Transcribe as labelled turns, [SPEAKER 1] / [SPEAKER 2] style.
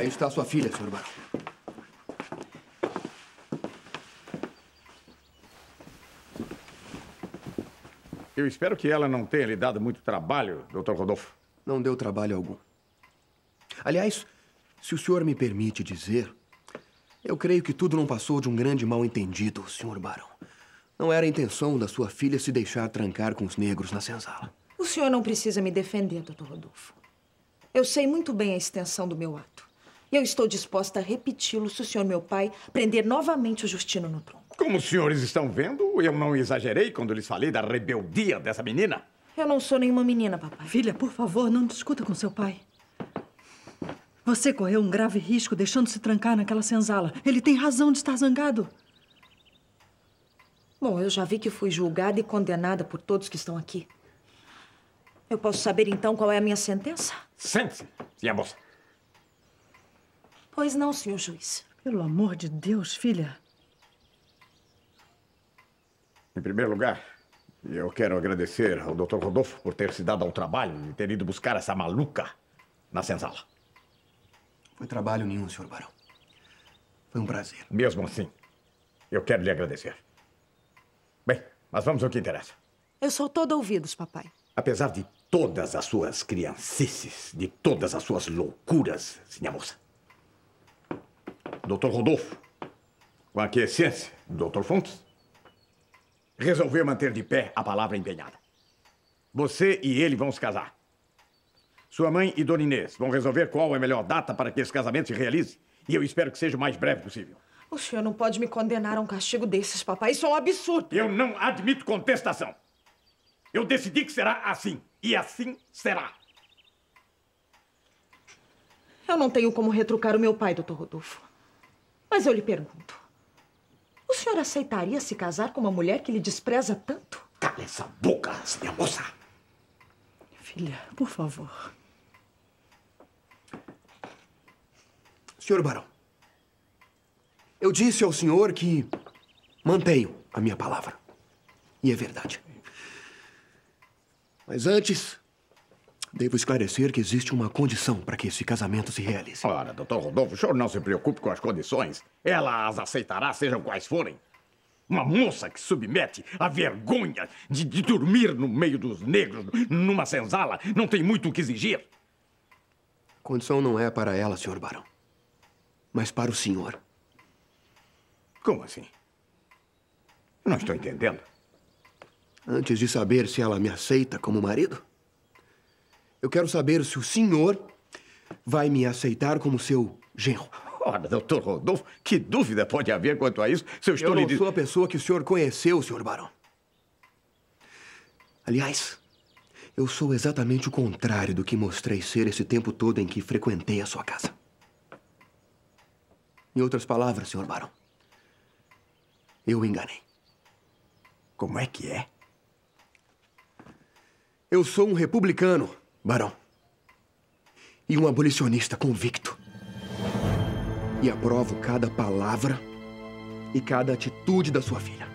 [SPEAKER 1] Aí está sua filha, Sr. barão.
[SPEAKER 2] Eu espero que ela não tenha lhe dado muito trabalho, Dr. Rodolfo. Não deu trabalho algum.
[SPEAKER 1] Aliás, se o senhor me permite dizer, eu creio que tudo não passou de um grande mal-entendido, Sr. Barão. Não era a intenção da sua filha se deixar trancar com os negros na senzala.
[SPEAKER 3] O senhor não precisa me defender, Dr. Rodolfo. Eu sei muito bem a extensão do meu ato. E eu estou disposta a repeti-lo se o senhor, meu pai, prender novamente o Justino no tronco.
[SPEAKER 2] Como os senhores estão vendo, eu não exagerei quando lhes falei da rebeldia dessa menina.
[SPEAKER 3] Eu não sou nenhuma menina, papai. Filha, por favor, não discuta com seu pai. Você correu um grave risco deixando-se trancar naquela senzala. Ele tem razão de estar zangado. Bom, eu já vi que fui julgada e condenada por todos que estão aqui. Eu posso saber então qual é a minha sentença?
[SPEAKER 2] Sente-se, minha moça.
[SPEAKER 3] Pois não, senhor juiz. Pelo amor de Deus, filha.
[SPEAKER 2] Em primeiro lugar, eu quero agradecer ao Dr. Rodolfo por ter se dado ao trabalho e ter ido buscar essa maluca na senzala. Foi trabalho nenhum, senhor barão. Foi um prazer. Mesmo assim, eu quero lhe agradecer. Bem, mas vamos ao que interessa.
[SPEAKER 3] Eu sou todo ouvidos, papai.
[SPEAKER 2] Apesar de todas as suas criancices, de todas as suas loucuras, senhora moça, Dr. Rodolfo, com a quiescência é do Dr. Fontes, resolveu manter de pé a palavra empenhada. Você e ele vão se casar. Sua mãe e Dona Inês vão resolver qual é a melhor data para que esse casamento se realize. E eu espero que seja o mais breve possível.
[SPEAKER 3] O senhor não pode me condenar a um castigo desses, papai. Isso é um absurdo. Eu não admito contestação.
[SPEAKER 2] Eu decidi que será assim. E assim será.
[SPEAKER 3] Eu não tenho como retrucar o meu pai, doutor Rodolfo. Mas eu lhe pergunto: o senhor aceitaria se casar com uma mulher que lhe despreza tanto? Cala essa boca, minha moça! Filha, por favor.
[SPEAKER 1] Senhor Barão, eu disse ao senhor que mantenho a minha palavra. E é verdade.
[SPEAKER 2] Mas antes, Devo esclarecer que existe uma condição para que esse casamento se realize. Ora, doutor Rodolfo, o senhor não se preocupe com as condições. Ela as aceitará, sejam quais forem. Uma moça que submete à vergonha de, de dormir no meio dos negros, numa senzala, não tem muito o que exigir. Condição
[SPEAKER 1] não é para ela, senhor barão, mas para o senhor. Como assim? Não estou entendendo. Antes de saber se ela me
[SPEAKER 2] aceita como marido,
[SPEAKER 1] eu quero saber se o senhor vai me aceitar como seu
[SPEAKER 2] genro. Ora, doutor Rodolfo, que dúvida pode haver quanto a isso se eu estou eu lhe... Eu não sou a pessoa que o senhor
[SPEAKER 1] conheceu, senhor barão. Aliás, eu sou exatamente o contrário do que mostrei ser esse tempo todo em que frequentei a sua casa. Em outras palavras, senhor barão, eu enganei. Como é que é? Eu sou um republicano barão. E um abolicionista convicto. E aprovo cada palavra e cada atitude da sua filha.